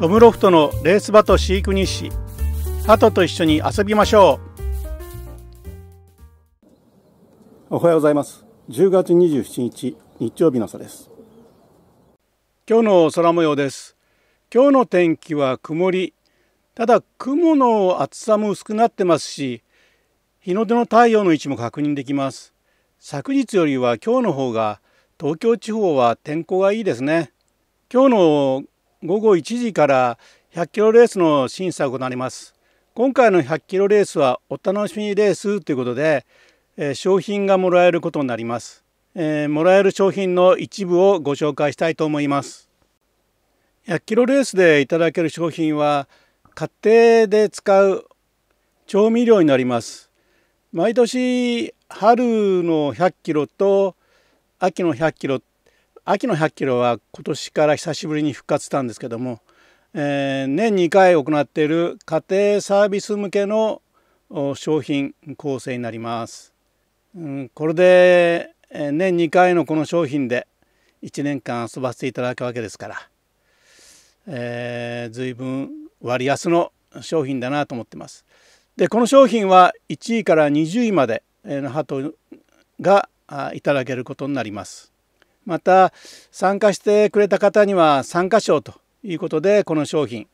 トムロフトのレース場と飼育日誌ハトと一緒に遊びましょうおはようございます10月27日日曜日の朝です今日の空模様です今日の天気は曇りただ雲の厚さも薄くなってますし日の出の太陽の位置も確認できます昨日よりは今日の方が東京地方は天候がいいですね今日の午後1時から100キロレースの審査を行います。今回の100キロレースはお楽しみレースということで、えー、商品がもらえることになります、えー、もらえる商品の一部をご紹介したいと思います。100キロレースでいただける商品は家庭で使う調味料になります。毎年春の100キロと秋の100キロ秋の100キロは今年から久しぶりに復活したんですけども、えー、年2回行っている家庭サービス向けの商品構成になります。うん、これで年2回のこの商品で1年間遊ばせていただくわけですから、えー、随分割安の商品だなと思ってます。でこの商品は1位から20位までのハトがいただけることになります。また参加してくれた方には参加賞ということでこの商品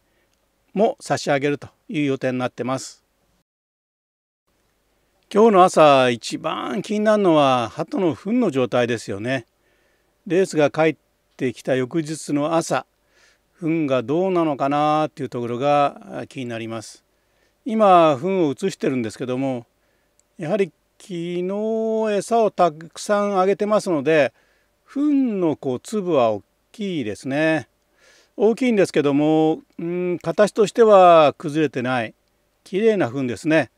も差し上げるという予定になってます今日の朝一番気になるのは鳩の糞の状態ですよねレースが帰ってきた翌日の朝糞がどうなのかなっていうところが気になります今糞を移してるんですけどもやはり昨日餌をたくさんあげてますので糞のこう粒は大きいですね大きいんですけどもうん形としては崩れてない綺麗な糞ですね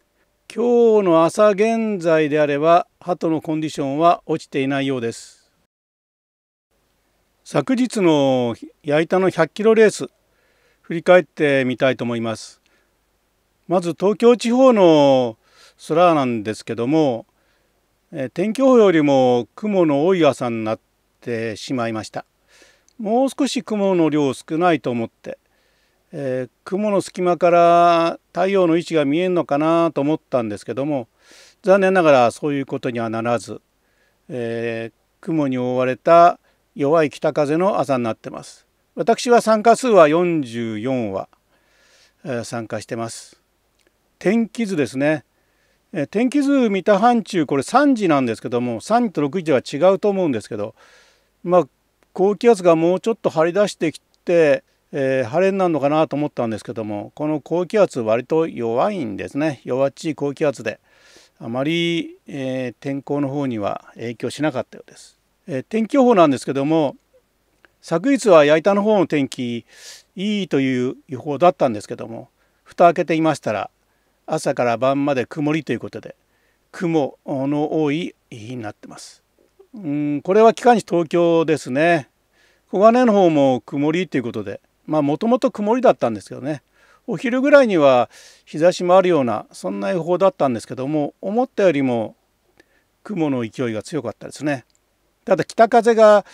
今日の朝現在であれば鳩のコンディションは落ちていないようです昨日の矢板の100キロレース振り返ってみたいと思いますまず東京地方の空なんですけども天気予報よりも雲の多い朝になっってしまいましたもう少し雲の量少ないと思って、えー、雲の隙間から太陽の位置が見えるのかなと思ったんですけども残念ながらそういうことにはならず、えー、雲に覆われた弱い北風の朝になってます私は参加数は44話、えー、参加してます天気図ですね、天気図見た範疇これ3時なんですけども3時と6時では違うと思うんですけどまあ、高気圧がもうちょっと張り出してきて、えー、晴れになるのかなと思ったんですけどもこの高気圧割と弱いんですね弱っちい高気圧であまり、えー、天候の方には影響しなかったようです、えー、天気予報なんですけども昨日は矢板の方の天気いいという予報だったんですけども蓋開けていましたら朝から晩まで曇りということで雲の多い日になってます。うんこれは期間に東京ですね小金の方も曇りということでまあもともと曇りだったんですけどねお昼ぐらいには日差しもあるようなそんな予報だったんですけども思ったよりも雲の勢いが強かったですねただ北風が、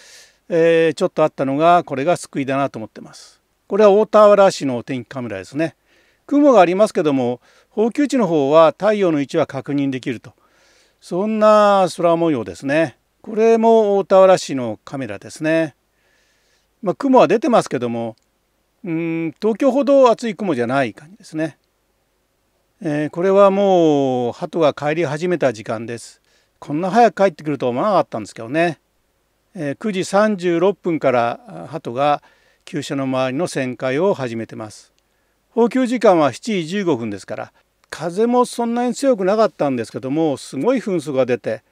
えー、ちょっとあったのがこれが救いだなと思ってますこれは大田原市のお天気カメラですね雲がありますけども放給地の方は太陽の位置は確認できるとそんな空模様ですね。これも大田原市のカメラですね。まあ、雲は出てますけどもうん東京ほど厚い雲じゃない感じですね。えー、これはもう鳩が帰り始めた時間です。こんな早く帰ってくるとは思わなかったんですけどね。えー、9時36分から鳩が旧車の周りの旋回を始めてます。放給時間は7時15分ですから風もそんなに強くなかったんですけどもすごい噴水が出て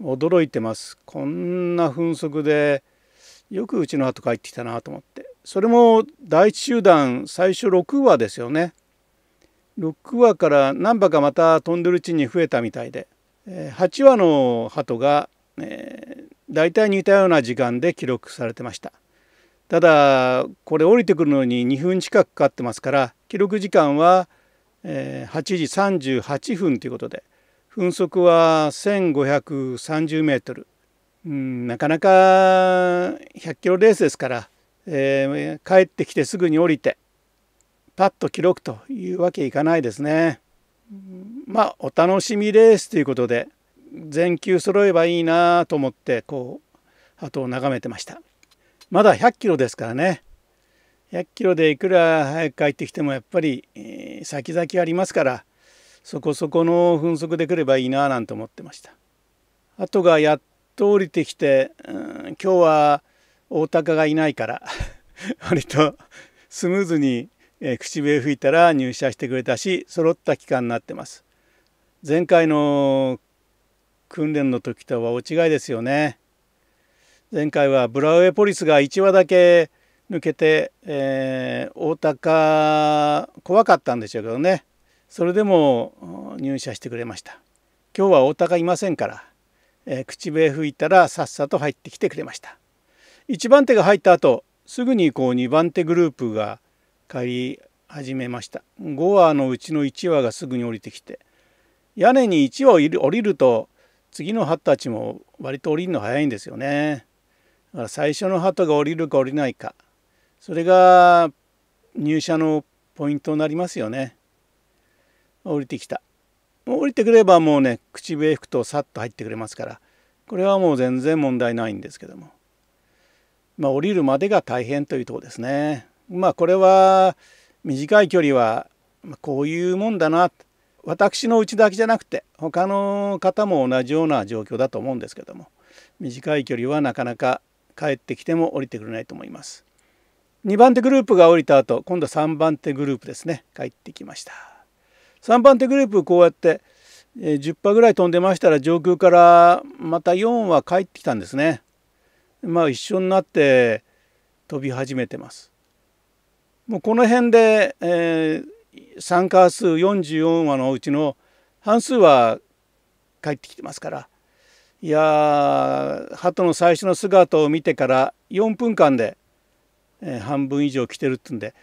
驚いてますこんな分速でよくうちの後帰ってきたなと思ってそれも第1集団最初6話ですよね6話から何羽かまた飛んでるうちに増えたみたいで8話の鳩が、えー、大体似たような時間で記録されてましたただこれ降りてくるのに2分近くかかってますから記録時間は、えー、8時38分ということで分速は1530メートル、うん、なかなか100キロレースですから、えー、帰ってきてすぐに降りてパッと記録というわけいかないですね。まあお楽しみレースということで全球揃えばいいなと思ってこう後を眺めてました。まだ100キロですからね。100キロでいくら早く帰ってきてもやっぱり、えー、先々ありますからそこそこの分速で来ればいいななんて思ってました後がやっと降りてきて、うん、今日は大高がいないから 割とスムーズに、え口笛吹いたら入社してくれたし揃った期間になってます前回の訓練の時とは大違いですよね前回はブラウェポリスが1話だけ抜けて、えー、大高怖かったんでしょうけどねそれでも入社してくれました今日は太田がいませんから、えー、口笛吹いたらさっさと入ってきてくれました一番手が入った後すぐにこう二番手グループが帰り始めました5話のうちの1話がすぐに降りてきて屋根に1話降りると次のハたちも割と降りるの早いんですよねだから最初の鳩が降りるか降りないかそれが入社のポイントになりますよね降りてきたもう降りてくればもうね口笛吹くとさっと入ってくれますからこれはもう全然問題ないんですけどもまあ降りるまでが大変というとこですねまあこれは短い距離はこういうもんだな私のうちだけじゃなくて他の方も同じような状況だと思うんですけども短い距離はなかなか帰ってきても降りてくれないと思います2番手グループが降りた後今度は3番手グループですね帰ってきました3番手グループこうやって10波ぐらい飛んでましたら上空からまた4は帰ってきたんですね。まあ一緒になって飛び始めてます。もうこの辺で、えー、参加数44羽のうちの半数は帰ってきてますからいやー鳩の最初の姿を見てから4分間で、えー、半分以上来てるってんで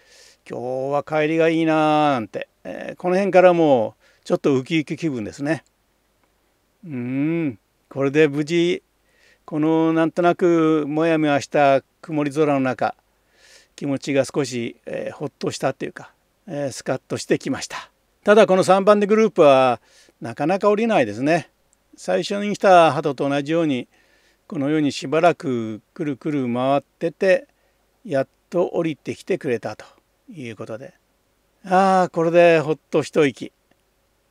今日は帰りがいいなーなんて、えー、この辺からもうちょっとウキウキ気分ですね。うんこれで無事このなんとなくもやもやした曇り空の中気持ちが少し、えー、ほっとしたというか、えー、スカッとしてきましたただこの3番でグループはなかなか降りないですね最初に来た鳩と同じようにこのようにしばらくくるくる回っててやっと降りてきてくれたということでああこれでほっと一息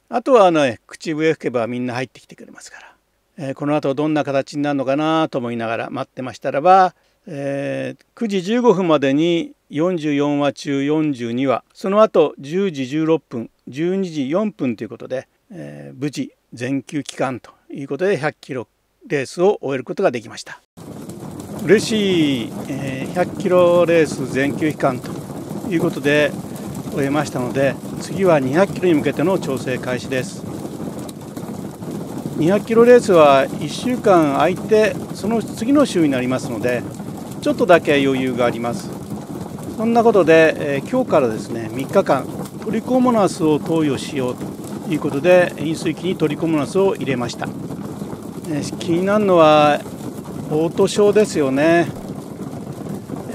あとはね口笛吹けばみんな入ってきてくれますから、えー、この後どんな形になるのかなと思いながら待ってましたらば、えー、9時15分までに44話中42話その後10時16分12時4分ということで、えー、無事全休期間ということで100キロレースを終えることができました嬉しい、えー、100キロレース全休期間ということで終えましたので次は200キロに向けての調整開始です200キロレースは1週間空いてその次の週になりますのでちょっとだけ余裕がありますそんなことで、えー、今日からですね3日間トリコモナスを投与しようということで飲水器にトリコモナスを入れました、えー、気になるのはオート症ですよね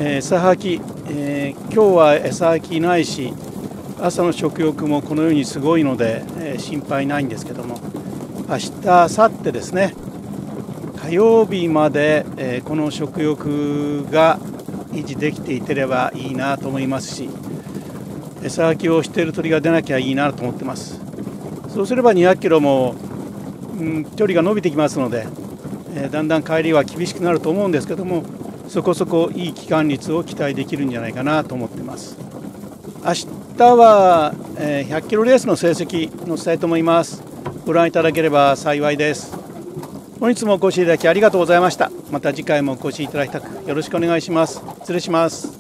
えー、サハキえー、今日は餌空きないし朝の食欲もこのようにすごいので、えー、心配ないんですけども明日明後日ですね火曜日まで、えー、この食欲が維持できていければいいなと思いますし餌空きをしている鳥が出なきゃいいなと思ってますそうすれば200キロも、うん、距離が伸びてきますので、えだんだん帰りは厳しくなると思うんですけどもそこそこいい帰還率を期待できるんじゃないかなと思ってます明日は100キロレースの成績載せたいと思いますご覧いただければ幸いです本日もお越しいただきありがとうございましたまた次回もお越しいただきたくよろしくお願いします失礼します